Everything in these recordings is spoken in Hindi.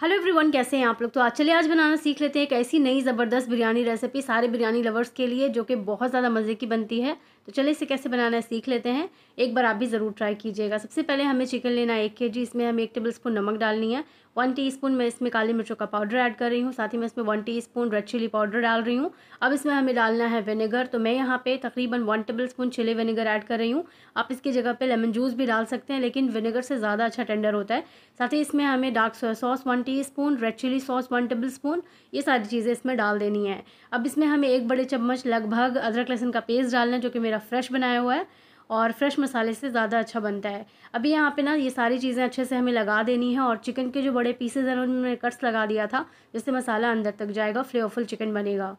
हेलो एवरीवन कैसे हैं आप लोग तो आज चलिए आज बनाना सीख लेते हैं एक ऐसी नई ज़बरदस्त बिरयानी रेसिपी सारे बिरयानी लवर्स के लिए जो कि बहुत ज़्यादा मज़े की बनती है तो चलिए इसे कैसे बनाना है सीख लेते हैं एक बार आप भी ज़रूर ट्राई कीजिएगा सबसे पहले हमें चिकन लेना है एक के जी इसमें हमें एक टेबल स्पून नमक डालनी है वन टी स्पून मैं इसमें काली मिर्चों का पाउडर ऐड कर रही हूँ साथ ही मैं इसमें one teaspoon red chilli powder डाल रही हूँ अब इसमें हमें डालना है विनेगर तो मैं यहाँ पे तकरीबन one tablespoon chilli vinegar add कर रही हूँ आप इसकी जगह पे लेमन जूस भी डाल सकते हैं लेकिन विनेगर से ज़्यादा अच्छा टेंडर होता है साथ ही इसमें हमें dark soya sauce one teaspoon red chilli sauce one tablespoon ये सारी चीज़ें इसमें डाल देनी है अब इसमें हमें एक बड़े चम्मच लगभग अदरक लहसुन का पेस्ट डालना है जो कि मेरा मेरा फ्रेश बनाया हुआ है और फ्रेश मसाले से ज़्यादा अच्छा बनता है अभी यहाँ पे ना ये सारी चीज़ें अच्छे से हमें लगा देनी है और चिकन के जो बड़े पीसेज हैं उनमें कट्स लगा दिया था जिससे मसाला अंदर तक जाएगा फ्लेवरफुल चिकन बनेगा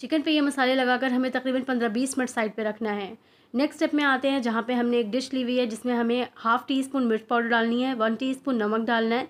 चिकन पे ये मसाले लगाकर हमें तकरीबन पंद्रह बीस मिनट साइड पे रखना है नेक्स्ट स्टेप में आते हैं जहाँ पे हमने एक डिश ली हुई है जिसमें हमें हाफ़ टी स्पून मिर्च पाउडर डालनी है वन टी स्पून नमक डालना है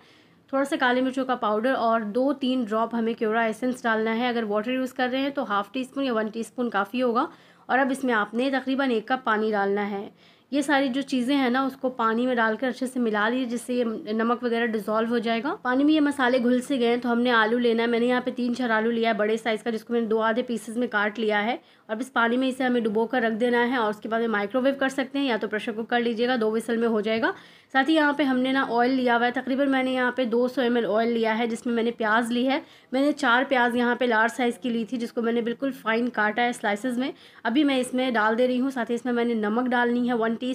थोड़ा सा काले मिर्चों का पाउडर और दो तीन ड्रॉप हमें क्योरा एसेंस डालना है अगर वाटर यूज़ कर रहे हैं तो हाफ़ टी स्पून या वन टी स्पून काफ़ी होगा और अब इसमें आपने तकरीबन एक कप पानी डालना है ये सारी जो चीज़ें हैं ना उसको पानी में डालकर अच्छे से मिला लीजिए जिससे ये नमक वगैरह डिसॉल्व हो जाएगा पानी में ये मसाले घुल से गए तो हमने आलू लेना है मैंने यहाँ पे तीन चार आलू लिया है बड़े साइज़ का जिसको मैंने दो आधे पीसेस में काट लिया है और इस पानी में इसे हमें डुबो कर रख देना है और उसके बाद में माइक्रोवेव कर सकते हैं या तो प्रेशर कुकर लीजिएगा दो विसल में हो जाएगा साथ ही यहाँ पे हमने ना ऑयल लिया हुआ है तकरीबन मैंने यहाँ पे 200 सौ ऑयल लिया है जिसमें मैंने प्याज ली है मैंने चार प्याज यहाँ पे लार्ज साइज़ की ली थी जिसको मैंने बिल्कुल फाइन काटा है स्लाइसिस में अभी मैं इसमें डाल दे रही हूँ साथ ही इसमें मैंने नमक डालनी है वन टी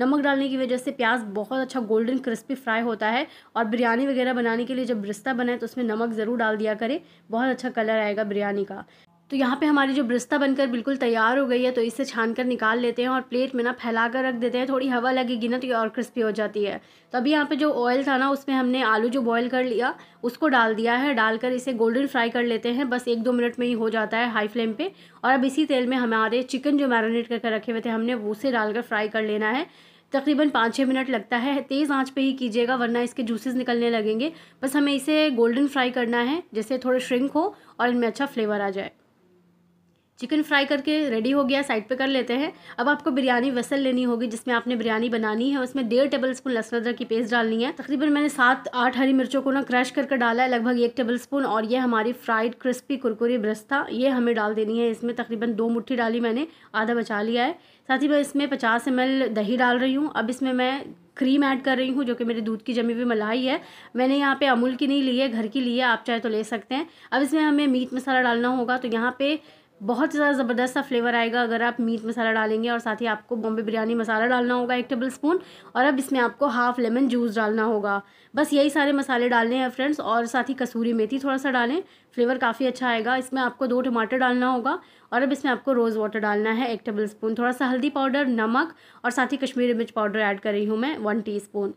नमक डालने की वजह से प्याज बहुत अच्छा गोल्डन क्रिस्पी फ्राई होता है और बिरयानी वगैरह बनाने के लिए जब रिश्ता बनाए तो उसमें नमक ज़रूर डाल दिया करें बहुत अच्छा कलर आएगा बिरयानी का तो यहाँ पे हमारी जो ब्रिस्ता बनकर बिल्कुल तैयार हो गई है तो इसे छान कर निकाल लेते हैं और प्लेट में ना फैला कर रख देते हैं थोड़ी हवा लगेगी ना तो ये और क्रिस्पी हो जाती है तो अभी यहाँ पे जो ऑयल था ना उसमें हमने आलू जो बॉईल कर लिया उसको डाल दिया है डालकर इसे गोल्डन फ्राई कर लेते हैं बस एक दो मिनट में ही हो जाता है हाई फ्लेम पर और अब इसी तेल में हमारे चिकन जो मैरिनेट करके रखे हुए थे हमने उसे डालकर फ्राई कर लेना है तकरीबन पाँच छः मिनट लगता है तेज़ आंच पे ही कीजिएगा वरना इसके जूसेस निकलने लगेंगे बस हमें इसे गोल्डन फ्राई करना है जैसे थोड़े श्रिंक हो और इनमें अच्छा फ्लेवर आ जाए चिकन फ्राई करके रेडी हो गया साइड पे कर लेते हैं अब आपको बिरयानी वसल लेनी होगी जिसमें आपने बिरयानी बनानी है उसमें डेढ़ टेबल स्पून लहसुन अदरक की पेस्ट डालनी है तकरीबन मैंने सात आठ हरी मिर्चों को ना क्रश करके डाला है लगभग एक टेबल स्पून और ये हमारी फ्राइड क्रिस्पी कुरकुरी ब्रस्ता ये हमें डाल देनी है इसमें तकरीबन दो मुठ्ठी डाली मैंने आधा बचा लिया है साथ ही मैं इसमें पचास एम दही डाल रही हूँ अब इसमें मैं क्रीम ऐड कर रही हूँ जो कि मेरे दूध की जमी हुई मलाई है मैंने यहाँ पे अमूल की नहीं ली है घर की ली है आप चाहे तो ले सकते हैं अब इसमें हमें मीट मसाला डालना होगा तो यहाँ पे बहुत ज़्यादा ज़बरदस्त सा फ्लेवर आएगा अगर आप मीट मसाला डालेंगे और साथ ही आपको बॉम्बे बिरयानी मसाला डालना होगा एक टेबल स्पून और अब इसमें आपको हाफ लेमन जूस डालना होगा बस यही सारे मसाले डालने हैं फ्रेंड्स और साथ ही कसूरी मेथी थोड़ा सा डालें फ्लेवर काफ़ी अच्छा आएगा इसमें आपको दो टमाटर डालना होगा और अब इसमें आपको रोज़ वाटर डालना है एक टेबल स्पून थोड़ा सा हल्दी पाउडर नमक और साथ ही कश्मीरी मिर्च पाउडर ऐड कर रही हूँ मैं वन टी स्पून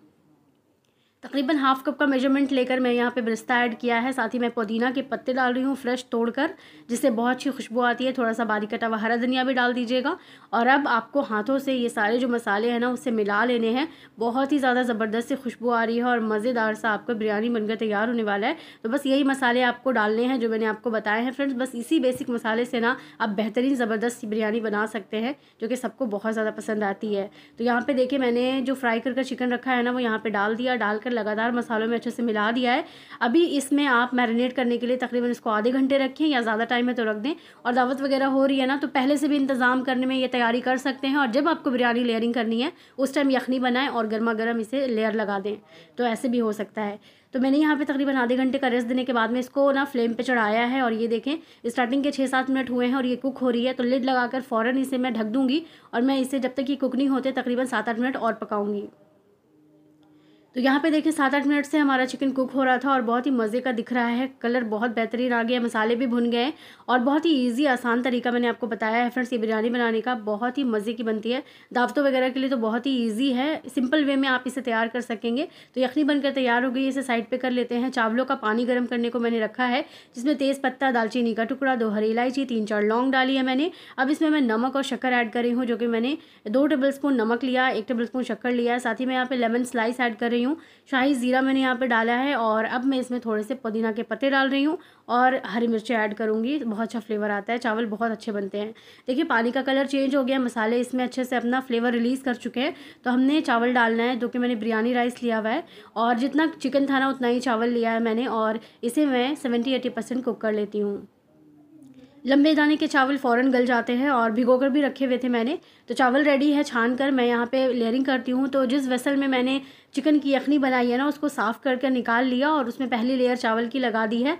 तकरीबन हाफ कप का मेजरमेंट लेकर मैं यहाँ पे ब्रिस्ता ऐड किया है साथ ही मैं पुदीना के पत्ते डाल रही हूँ फ्रेश तोड़कर जिससे बहुत अच्छी खुशबू आती है थोड़ा सा बारीक कटा हुआ हरा धनिया भी डाल दीजिएगा और अब आपको हाथों से ये सारे जो मसाले हैं ना उससे मिला लेने हैं बहुत ही ज़्यादा ज़बरदस्त से खुशबू आ रही है और मज़ेदार सा आपका बिरयानी बनकर तैयार होने वाला है तो बस यही मसाले आपको डालने हैं जो मैंने आपको बताए हैं फ्रेंड्स बस इसी बेसिक मसाले से ना आप बेहतरीन ज़बरदस्त बिरयानी बना सकते हैं जो कि सबको बहुत ज़्यादा पसंद आती है तो यहाँ पर देखिए मैंने जो फ्राई कर चिकन रखा है ना वो यहाँ पर डाल दिया डाल लगातार मसालों में अच्छे से मिला दिया है अभी इसमें आप मैरिनेट करने के लिए तकरीबन इसको आधे घंटे रखें या ज़्यादा टाइम है तो रख दें और दावत वगैरह हो रही है ना तो पहले से भी इंतज़ाम करने में ये तैयारी कर सकते हैं और जब आपको बिरयानी लेयरिंग करनी है उस टाइम यखनी बनाएं और गर्मा गर्म इसे लेयर लगा दें तो ऐसे भी हो सकता है तो मैंने यहाँ पे तकरीबन आधे घंटे का रेस्ट देने के बाद में इसको ना फ्लेम पे चढ़ाया है और ये देखें स्टार्टिंग के छः सात मिनट हुए हैं और ये कुक हो रही है तो लिड लगाकर फ़ौरन इसे मैं ढक दूँगी और मैं इसे जब तक ये कुक नहीं होते तकरीबन सात आठ मिनट और पकाऊँगी तो यहाँ पे देखिए सात आठ मिनट से हमारा चिकन कुक हो रहा था और बहुत ही मज़े का दिख रहा है कलर बहुत बेहतरीन आ गया मसाले भी भुन गए और बहुत ही ईजी आसान तरीका मैंने आपको बताया है फ्रेंड्स ये बिरयानी बनाने का बहुत ही मज़े की बनती है दावतों वगैरह के लिए तो बहुत ही ईजी है सिंपल वे में आप इसे तैयार कर सकेंगे तो यखनी बनकर तैयार हो गई इसे साइड पर कर लेते हैं चावलों का पानी गर्म करने को मैंने रखा है जिसमें तेज़ पत्ता दालचीनी का टुकड़ा दो हरी इलायची तीन चार लौंग डाली है मैंने अब इसमें मैं नमक और शक्कर ऐड कर रही हूँ जो कि मैंने दो टेबल स्पून नमक लिया एक टेबल स्पून शक्कर लिया साथ ही मैं यहाँ पे लेमन स्लाइस ऐड कर रही हूँ हूँ शाही ज़ीरा मैंने यहाँ पे डाला है और अब मैं इसमें थोड़े से पुदीना के पत्ते डाल रही हूँ और हरी मिर्च ऐड करूँगी बहुत अच्छा फ्लेवर आता है चावल बहुत अच्छे बनते हैं देखिए पानी का कलर चेंज हो गया मसाले इसमें अच्छे से अपना फ्लेवर रिलीज़ कर चुके हैं तो हमने चावल डालना है जो कि मैंने बिरयानी राइस लिया हुआ है और जितना चिकन था ना उतना ही चावल लिया है मैंने और इसे मैं सेवेंटी एटी परसेंट कुक कर लेती हूँ लंबे दाने के चावल फ़ौरन गल जाते हैं और भिगो कर भी रखे हुए थे मैंने तो चावल रेडी है छान कर मैं यहाँ पे लेयरिंग करती हूँ तो जिस वेसल में मैंने चिकन की यखनी बनाई है ना उसको साफ़ कर कर निकाल लिया और उसमें पहली लेयर चावल की लगा दी है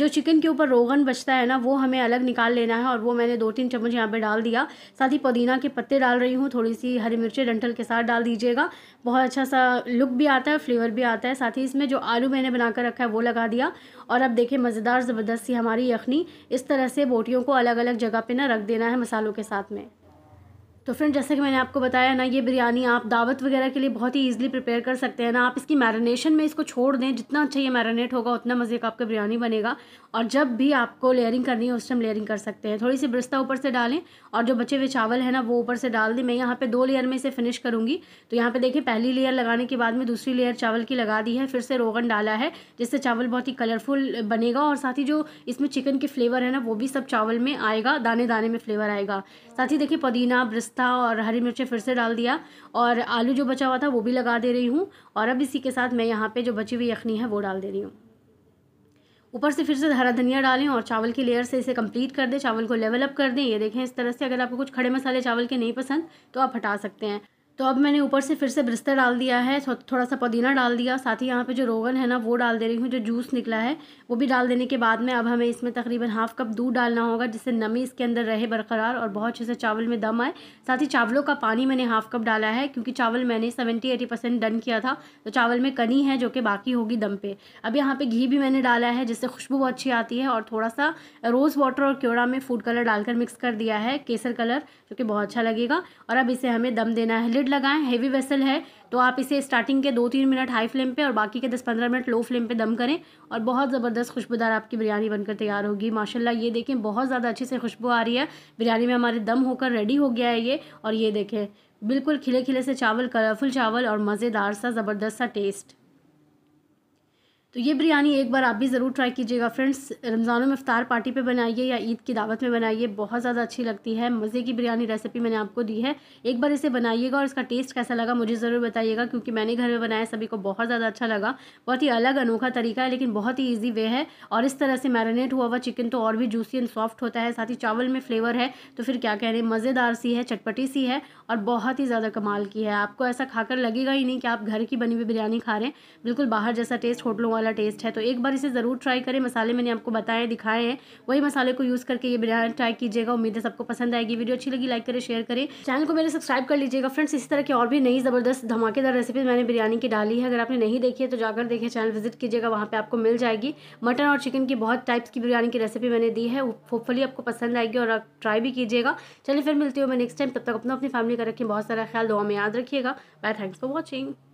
जो चिकन के ऊपर रोगन बचता है ना वो हमें अलग निकाल लेना है और वो मैंने दो तीन चम्मच यहाँ पर डाल दिया साथ ही पुदीना के पत्ते डाल रही हूँ थोड़ी सी हरी मिर्चें डंठल के साथ डाल दीजिएगा बहुत अच्छा सा लुक भी आता है फ्लेवर भी आता है साथ ही इसमें जो आलू मैंने बना कर रखा है वो लगा दिया और अब देखें मज़ेदार ज़बरदस्ती हमारी यखनी इस तरह से बोटियों को अलग अलग जगह पे ना रख देना है मसालों के साथ में तो फ्रेंड जैसा कि मैंने आपको बताया ना ये बिरयानी आप दावत वगैरह के लिए बहुत ही ईजिली प्रिपेयर कर सकते हैं ना आप इसकी मैरिनेशन में इसको छोड़ दें जितना अच्छा ये मैरिनेट होगा उतना मज़े का आपका बिरयानी बनेगा और जब भी आपको लेयरिंग करनी है उस टाइम लेयरिंग कर सकते हैं थोड़ी सी ब्रिस्ता ऊपर से डालें और जो बचे हुए चावल है ना वो ऊपर से डाल दें मैं यहाँ पर दो लेयर में इसे फिनिश करूँगी तो यहाँ पर देखें पहली लेयर लगाने के बाद में दूसरी लेयर चावल की लगा दी है फिर से रोगन डाला है जिससे चावल बहुत ही कलरफुल बनेगा और साथ ही जो इसमें चिकन के फ्लेवर है ना वो भी सब चावल में आएगा दाने दाने में फ्लेवर आएगा साथ ही देखिए पुदीना ब्रिस्ता पिस्ता और हरी मिर्चें फिर से डाल दिया और आलू जो बचा हुआ था वो भी लगा दे रही हूँ और अब इसी के साथ मैं यहाँ पे जो बची हुई यखनी है वो डाल दे रही हूँ ऊपर से फिर से हरा धनिया डालें और चावल की लेयर से इसे कंप्लीट कर दें चावल को लेवल अप कर दें ये देखें इस तरह से अगर आपको कुछ खड़े मसाले चावल के नहीं पसंद तो आप हटा सकते हैं तो अब मैंने ऊपर से फिर से बिस्तर डाल दिया है थो, थोड़ा सा पुदीना डाल दिया साथ ही यहाँ पे जो रोगन है ना वो डाल दे रही हूँ जो जूस निकला है वो भी डाल देने के बाद में अब हमें इसमें तकरीबन हाफ़ कप दूध डालना होगा जिससे नमी इसके अंदर रहे बरकरार और बहुत अच्छे से चावल में दम आए साथ ही चावलों का पानी मैंने हाफ़ कप डाला है क्योंकि चावल मैंने सेवेंटी एटी परसेंट डन किया था तो चावल में कनी है जो कि बाकी होगी दम पे अब यहाँ पर घी भी मैंने डाला है जिससे खुशबू बहुत अच्छी आती है और थोड़ा सा रोज़ वाटर और क्योड़ा में फूड कलर डालकर मिक्स कर दिया है केसर कलर जो कि बहुत अच्छा लगेगा और अब इसे हमें दम देना है ग्लेड लगाएं हैवी वेसल है तो आप इसे स्टार्टिंग के दो तीन मिनट हाई फ्लेम पे और बाकी के दस पंद्रह मिनट लो फ्लेम पे दम करें और बहुत ज़बरदस्त खुशबूदार आपकी बिरयानी बनकर तैयार होगी माशाल्लाह ये देखें बहुत ज़्यादा अच्छे से खुशबू आ रही है बिरयानी में हमारे दम होकर रेडी हो गया है ये और ये देखें बिल्कुल खिले खिले से चावल कलरफुल चावल और मज़ेदार सा ज़बरदस्त सा टेस्ट तो ये बिरयानी एक बार आप भी ज़रूर ट्राई कीजिएगा फ्रेंड्स रमज़ानों में अफ्तार पार्टी पे बनाइए या ईद की दावत में बनाइए बहुत ज़्यादा अच्छी लगती है मज़े की बिरयानी रेसिपी मैंने आपको दी है एक बार इसे बनाइएगा और इसका टेस्ट कैसा लगा मुझे ज़रूर बताइएगा क्योंकि मैंने घर में बनाया सभी को बहुत ज़्यादा अच्छा लगा बहुत ही अलग अनोखा तरीका है लेकिन बहुत ही ईजी वे है और इस तरह से मैरिनेट हुआ हुआ चिकन तो और भी जूसी एंड सॉफ्ट होता है साथ ही चावल में फ्लेवर है तो फिर क्या कह रहे हैं मज़ेदार सी है चटपटी सी है और बहुत ही ज़्यादा कमाल की है आपको ऐसा खाकर लगेगा ही नहीं कि आप घर की बनी हुई बिरयानी खा रहे हैं बिल्कुल बाहर जैसा टेस्ट होटलों वाला वाला टेस्ट है तो एक बार इसे ज़रूर ट्राई करें मसाले मैंने आपको बताए दिखाए हैं वही मसाले को यूज़ करके ये बिरयानी ट्राई कीजिएगा उम्मीद है सबको पसंद आएगी वीडियो अच्छी लगी लाइक करें शेयर करें चैनल को मेरे सब्सक्राइब कर लीजिएगा फ्रेंड्स इसी तरह की और भी नई ज़बरदस्त धमाकेदार रेसिपी मैंने बिरयानी की डाली है अगर आपने नहीं देखी है तो जाकर देखें चैनल विजिट कीजिएगा वहाँ पर आपको मिल जाएगी मटन और चिकन की बहुत टाइप्स की बिरयानी की रेसिपी मैंने दी है होपफुली आपको पसंद आएगी और आप ट्राई भी कीजिएगा चलिए फिर मिलती हूँ मैं नेक्स्ट टाइम तब तक अपना अपनी फैमिली का रखें बहुत सारा ख्याल दुआ में याद रखिएगा बाय थैंक्स फॉर वॉचिंग